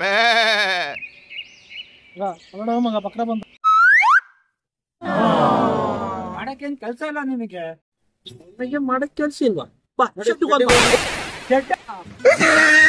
ಮಗ ಪಕ್ಕಡ ಬಂದ ಮಾಡಕ್ಕೇನ್ ಕೆಲ್ಸ ಇಲ್ಲ ನಿನಗೆ ನಿಮಗೆ ಮಾಡಕ್ ಕೆಲ್ಸ ಇಲ್ವಾ ಬಾ